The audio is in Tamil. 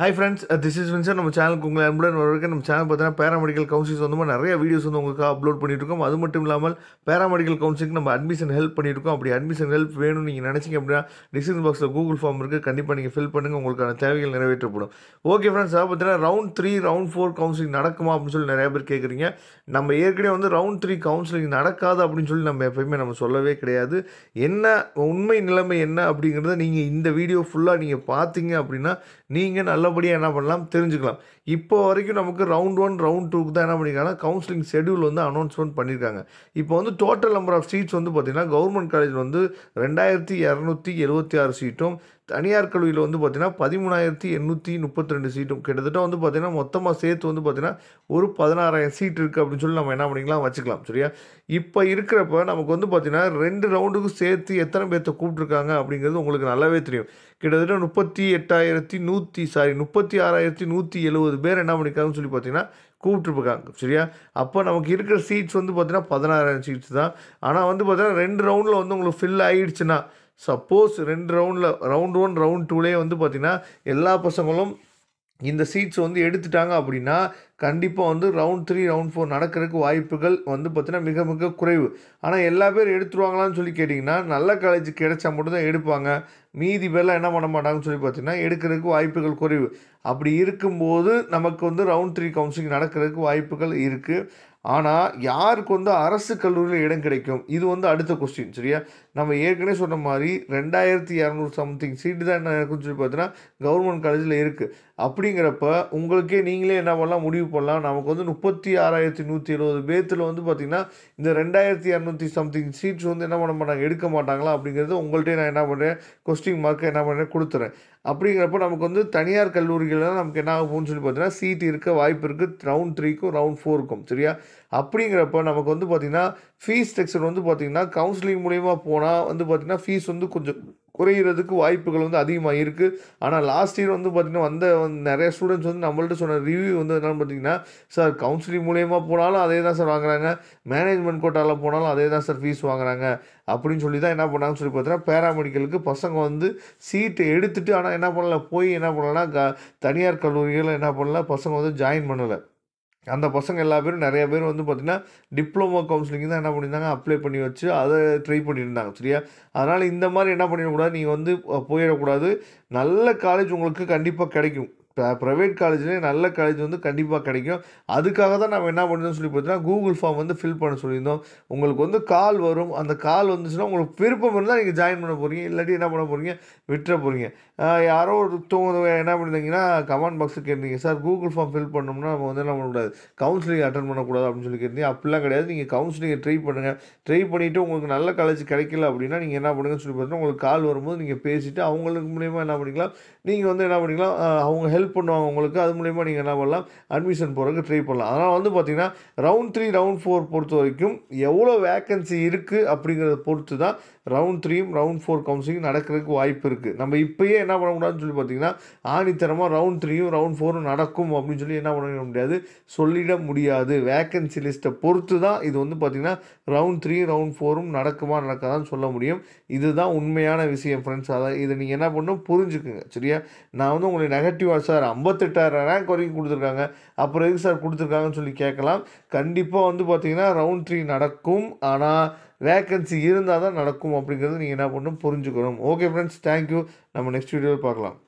high friends this is Winsor நம்ம சேனலுக்கு உங்களை அன்புடன் வரவரைக்கும் நம்ம சேனல் பார்த்தீங்கன்னா பேராமெடிக்கல் கவுன்சில்ஸ் வந்து நிறைய வீடியோஸ் வந்து உங்களுக்கு அப்லோட் இருக்கோம் அது மட்டும் இல்லாமல் பேராமெடிக்கல் கவுன்சிலுக்கு நம்ம அட்மிஷன் ஹெல்ப் பண்ணியிருக்கோம் அப்படி அட்மிஷன் ஹெல்ப் வேணும்னு நீங்கள் நினச்சிங்க அப்படின்னா டிஸ்கிரிப்ஷன் பாக்ஸில் கூகுள் ஃபார்ம் இருக்குது கண்டிப்பாக நீங்கள் ஃபில் பண்ணுங்கள் உங்களுக்கான தேவைகள் நிறைவேற்றப்படும் ஓகே ஃப்ரெண்ட்ஸ் அதாவது பார்த்தீங்கன்னா round three round four counselling நடக்குமா அப்படின்னு சொல்லி நிறைய பேர் கேட்குறீங்க நம்ம ஏற்கனவே வந்து ரவுண்ட் த்ரீ கவுன்சிலிங் நடக்காது அப்படின்னு சொல்லி நம்ம எப்பயுமே நம்ம சொல்லவே கிடையாது என்ன உண்மை நிலைமை என்ன அப்படிங்கிறத நீங்கள் இந்த வீடியோ ஃபுல்லாக நீங்கள் பார்த்தீங்க அப்படின்னா நீங்கள் நல்ல நல்லபடியாக என்ன பண்ணலாம் தெரிஞ்சுக்கலாம் இப்போ வரைக்கும் நமக்கு ரவுண்ட் ஒன் ரவுண்ட் டூக்கு தான் என்ன பண்ணியிருக்காங்க கவுன்சிலிங் ஷெடியூல் வந்து அனௌன்ஸ்மெண்ட் பண்ணியிருக்காங்க இப்போ வந்து டோட்டல் நம்பர் ஆஃப் சீட்ஸ் வந்து பார்த்திங்கன்னா கவர்மெண்ட் காலேஜ் வந்து ரெண்டாயிரத்தி இரநூத்தி எழுபத்தி ஆறு சீட்டும் தனியார் கல்வியில் வந்து பார்த்திங்கன்னா பதிமூணாயிரத்தி எண்ணூற்றி முப்பத்தி ரெண்டு சீட்டும் கிட்டத்தட்ட வந்து பார்த்திங்கன்னா மொத்தமாக சேர்த்து வந்து பார்த்திங்கன்னா ஒரு பதினாறாயிரம் சீட் இருக்குது அப்படின்னு சொல்லி நம்ம என்ன பண்ணிக்கலாம் வச்சுக்கலாம் சரியா இப்போ இருக்கிறப்ப நமக்கு வந்து பார்த்திங்கன்னா ரெண்டு ரவுண்டுக்கும் சேர்த்து எத்தனை பேர்த்த கூப்பிட்ருக்காங்க அப்படிங்கிறது உங்களுக்கு நல்லாவே தெரியும் கிட்டத்தட்ட முப்பத்தி எட்டாயிரத்தி நூற்றி சாரி முப்பத்தி ஆறாயிரத்தி நூற்றி எழுபது பேர் என்ன பண்ணியிருக்காங்கன்னு சொல்லி பார்த்தீங்கன்னா கூப்பிட்டுருக்காங்க சரியா அப்போ நமக்கு இருக்கிற சீட்ஸ் வந்து பார்த்தீங்கன்னா பதினாறாயிரம் சீட்ஸ் தான் ஆனால் வந்து பார்த்தீங்கன்னா ரெண்டு ரவுண்டில் வந்து உங்களுக்கு ஃபில் ஆகிடுச்சுன்னா சப்போஸ் ரெண்டு ரவுண்டில் ரவுண்ட் ஒன் ரவுண்ட் டூலே வந்து பார்த்திங்கன்னா எல்லா பசங்களும் இந்த சீட்ஸ் வந்து எடுத்துட்டாங்க அப்படின்னா கண்டிப்பாக வந்து ரவுண்ட் த்ரீ ரவுண்ட் ஃபோர் நடக்கிறதுக்கு வாய்ப்புகள் வந்து பார்த்திங்கன்னா மிக மிக குறைவு ஆனால் எல்லா பேரும் எடுத்துருவாங்களான்னு சொல்லி கேட்டிங்கன்னா நல்ல காலேஜ் கிடைச்சா மட்டும்தான் எடுப்பாங்க மீதி பேர்லாம் என்ன பண்ண மாட்டாங்கன்னு சொல்லி பார்த்திங்கன்னா எடுக்கிறதுக்கு வாய்ப்புகள் குறைவு அப்படி இருக்கும்போது நமக்கு வந்து ரவுண்ட் த்ரீ கவுன்சிலிங் நடக்கிறதுக்கு வாய்ப்புகள் இருக்குது ஆனால் யாருக்கு வந்து அரசு கல்லூரியில் இடம் கிடைக்கும் இது வந்து அடுத்த கொஸ்டின் சரியா நம்ம ஏற்கனவே சொன்ன மாதிரி ரெண்டாயிரத்தி இரநூறு சம்திங் சீட்டு தான் என்ன இருக்குன்னு சொல்லி பார்த்தீங்கன்னா கவர்மெண்ட் காலேஜில் இருக்குது அப்படிங்கிறப்ப உங்களுக்கே நீங்களே என்ன பண்ணலாம் முடிவு பண்ணலாம் நமக்கு வந்து முப்பத்தி ஆறாயிரத்தி நூற்றி எழுபது பேத்தில் வந்து பார்த்திங்கன்னா இந்த ரெண்டாயிரத்தி இரநூத்தி சம்திங் சீட்ஸ் வந்து என்ன பண்ண மாட்டாங்க எடுக்க மாட்டாங்களா அப்படிங்கிறது உங்கள்கிட்ட நான் என்ன பண்ணுறேன் கொஸ்டின் மார்க்கை என்ன பண்ணுறேன் கொடுத்துறேன் அப்படிங்கிறப்ப நமக்கு வந்து தனியார் கல்லூரிகளில் நமக்கு என்ன ஆகும்னு சொல்லி பார்த்தீங்கன்னா சீட் இருக்க வாய்ப்பு இருக்குது ரவுண்ட் த்ரீக்கும் ரவுண்ட் ஃபோருக்கும் சரியா அப்படிங்கிறப்ப நமக்கு வந்து பார்த்திங்கன்னா ஃபீஸ் ஸ்ட்ரக்சர் வந்து பார்த்திங்கன்னா கவுன்சிலிங் மூலயமா போனால் வந்து பார்த்திங்கன்னா ஃபீஸ் வந்து கொஞ்சம் குறையிறதுக்கு வாய்ப்புகள் வந்து அதிகமாக இருக்குது ஆனால் லாஸ்ட் இயர் வந்து பார்த்திங்கன்னா வந்த நிறைய ஸ்டூடெண்ட்ஸ் வந்து நம்மள்ட்ட சொன்ன ரிவ்யூ வந்து என்னென்னு பார்த்திங்கன்னா சார் கவுன்சிலிங் மூலயமா போனாலும் அதே தான் சார் வாங்குறாங்க மேனேஜ்மெண்ட் கோட்டாவில் போனாலும் அதே தான் சார் ஃபீஸ் வாங்குறாங்க அப்படின்னு சொல்லி தான் என்ன பண்ணாங்கன்னு சொல்லி பார்த்தீங்கன்னா பேராமெடிக்கலுக்கு பசங்க வந்து சீட்டு எடுத்துகிட்டு ஆனால் என்ன பண்ணலை போய் என்ன பண்ணலன்னா க தனியார் கல்லூரிகளில் என்ன பண்ணலை பசங்க வந்து ஜாயின் பண்ணலை அந்த பசங்க எல்லா பேரும் நிறைய பேர் வந்து பார்த்திங்கன்னா டிப்ளமோ கவுன்சிலிங் தான் என்ன பண்ணியிருந்தாங்க அப்ளை பண்ணி வச்சு அதை ட்ரை பண்ணியிருந்தாங்க சரியா அதனால் இந்த மாதிரி என்ன பண்ணிடக்கூடாது நீங்கள் வந்து போயிடக்கூடாது நல்ல காலேஜ் உங்களுக்கு கண்டிப்பாக கிடைக்கும் ப்ரைவேட் காலேஜ்லேயே நல்ல காலேஜ் வந்து கண்டிப்பாக கிடைக்கும் அதுக்காக தான் நம்ம என்ன பண்ணணும் சொல்லி பார்த்தீங்கன்னா கூகுள் ஃபார்ம் வந்து ஃபில் பண்ண சொல்லியிருந்தோம் உங்களுக்கு வந்து கால் வரும் அந்த கால் வந்துச்சுன்னா உங்களுக்கு விருப்பம் இருந்தால் நீங்கள் ஜாயின் பண்ண போகிறீங்க இல்லாட்டி என்ன பண்ண போகிறீங்க விட்டுற போகிறீங்க யாரோ ஒருத்தவங்க என்ன பண்ணிருந்தீங்கன்னா கமெண்ட் பாக்ஸுக்கு கேட்டீங்க சார் கூகுள் ஃபார்ம் ஃபில் பண்ணோம்னா நம்ம வந்து என்ன பண்ணக்கூடாது கவுன்சிலிங் அட்டன் பண்ணக்கூடாது அப்படின்னு சொல்லி கேட்டீங்க அப்படிலாம் கிடையாது நீங்கள் கவுன்சிலிங்கை ட்ரை பண்ணுங்கள் ட்ரை பண்ணிவிட்டு உங்களுக்கு நல்ல காலேஜ் கிடைக்கல அப்படின்னா நீங்கள் என்ன பண்ணுங்கன்னு சொல்லி பார்த்தீங்கன்னா உங்களுக்கு கால் வரும்போது நீங்கள் பேசிவிட்டு அவங்களுக்கு மூலியமாக என்ன பண்ணிக்கலாம் நீங்கள் வந்து என்ன பண்ணிக்கலாம் அவங்க ஹெல்ப் ஹெல்ப் பண்ணுவாங்க உங்களுக்கு அது மூலிமா நீங்கள் என்ன பண்ணலாம் அட்மிஷன் போகிறதுக்கு ட்ரை பண்ணலாம் அதனால் வந்து பார்த்திங்கன்னா ரவுண்ட் த்ரீ ரவுண்ட் ஃபோர் பொறுத்த வரைக்கும் எவ்வளோ வேக்கன்சி இருக்குது அப்படிங்கிறத பொறுத்து தான் ரவுண்ட் த்ரீயும் ரவுண்ட் ஃபோர் கவுன்சிலிங் நடக்கிறதுக்கு வாய்ப்பு இருக்குது நம்ம இப்போயே என்ன பண்ணக்கூடாதுன்னு சொல்லி பார்த்திங்கன்னா ஆணித்தரமாக ரவுண்ட் த்ரீயும் ரவுண்ட் ஃபோரும் நடக்கும் அப்படின்னு சொல்லி என்ன பண்ண முடியாது சொல்லிட முடியாது வேக்கன்சி லிஸ்ட்டை பொறுத்து தான் இது வந்து பார்த்திங்கன்னா ரவுண்ட் த்ரீ ரவுண்ட் ஃபோரும் நடக்குமா நடக்காதான்னு சொல்ல முடியும் இதுதான் உண்மையான விஷயம் ஃப்ரெண்ட்ஸ் அதை இதை நீங்கள் என்ன பண்ணணும் புரிஞ்சுக்குங்க சரியா நான் வந்து உங்களுக்கு நெகட்டிவாக சார் சார் ஐம்பத்தெட்டாயிரம் ரேங்க் வரைக்கும் கொடுத்துருக்காங்க அப்புறம் எதுக்கு சார் கொடுத்துருக்காங்கன்னு சொல்லி கேட்கலாம் கண்டிப்பாக வந்து பார்த்தீங்கன்னா ரவுண்ட் த்ரீ நடக்கும் ஆனால் வேக்கன்சி இருந்தால் தான் நடக்கும் அப்படிங்கிறது நீங்கள் என்ன பண்ணணும் புரிஞ்சுக்கணும் ஓகே ஃப்ரெண்ட்ஸ் தேங்க்யூ நம்ம நெக்ஸ்ட் வீடியோவில் பார்க்கலாம்